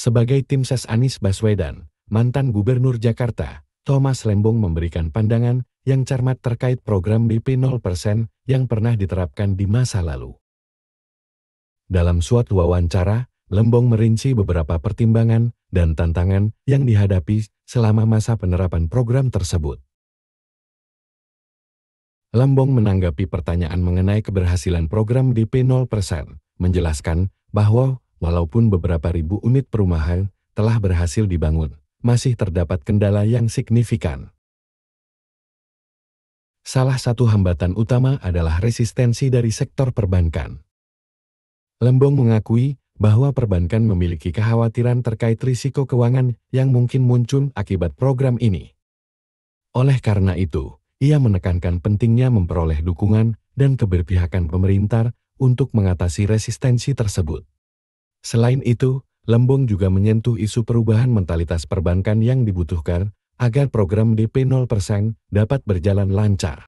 Sebagai tim ses Anies Baswedan, mantan Gubernur Jakarta, Thomas Lembong memberikan pandangan yang cermat terkait program BP 0% yang pernah diterapkan di masa lalu. Dalam suatu wawancara, Lembong merinci beberapa pertimbangan dan tantangan yang dihadapi selama masa penerapan program tersebut. Lembong menanggapi pertanyaan mengenai keberhasilan program DP 0%, menjelaskan bahwa walaupun beberapa ribu unit perumahan telah berhasil dibangun, masih terdapat kendala yang signifikan. Salah satu hambatan utama adalah resistensi dari sektor perbankan. Lembong mengakui bahwa perbankan memiliki kekhawatiran terkait risiko keuangan yang mungkin muncul akibat program ini. Oleh karena itu, ia menekankan pentingnya memperoleh dukungan dan keberpihakan pemerintah untuk mengatasi resistensi tersebut. Selain itu, Lembong juga menyentuh isu perubahan mentalitas perbankan yang dibutuhkan agar program DP 0% dapat berjalan lancar.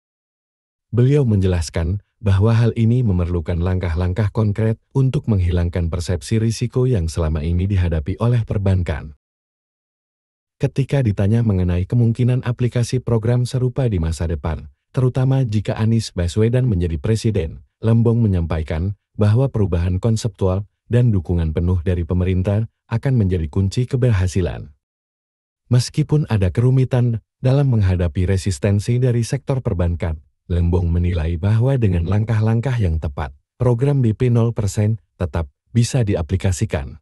Beliau menjelaskan bahwa hal ini memerlukan langkah-langkah konkret untuk menghilangkan persepsi risiko yang selama ini dihadapi oleh perbankan. Ketika ditanya mengenai kemungkinan aplikasi program serupa di masa depan, terutama jika Anies Baswedan menjadi presiden, Lembong menyampaikan bahwa perubahan konseptual dan dukungan penuh dari pemerintah akan menjadi kunci keberhasilan. Meskipun ada kerumitan dalam menghadapi resistensi dari sektor perbankan, Lembong menilai bahwa dengan langkah-langkah yang tepat, program BP 0% tetap bisa diaplikasikan.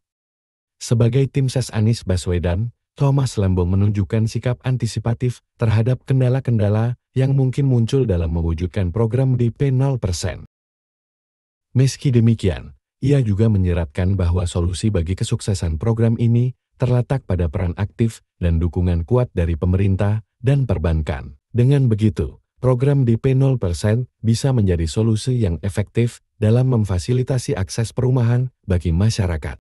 Sebagai tim ses Anies Baswedan, Thomas Lembong menunjukkan sikap antisipatif terhadap kendala-kendala yang mungkin muncul dalam mewujudkan program DP 0%. Meski demikian, ia juga menyeratkan bahwa solusi bagi kesuksesan program ini terletak pada peran aktif dan dukungan kuat dari pemerintah dan perbankan. Dengan begitu, program DP 0% bisa menjadi solusi yang efektif dalam memfasilitasi akses perumahan bagi masyarakat.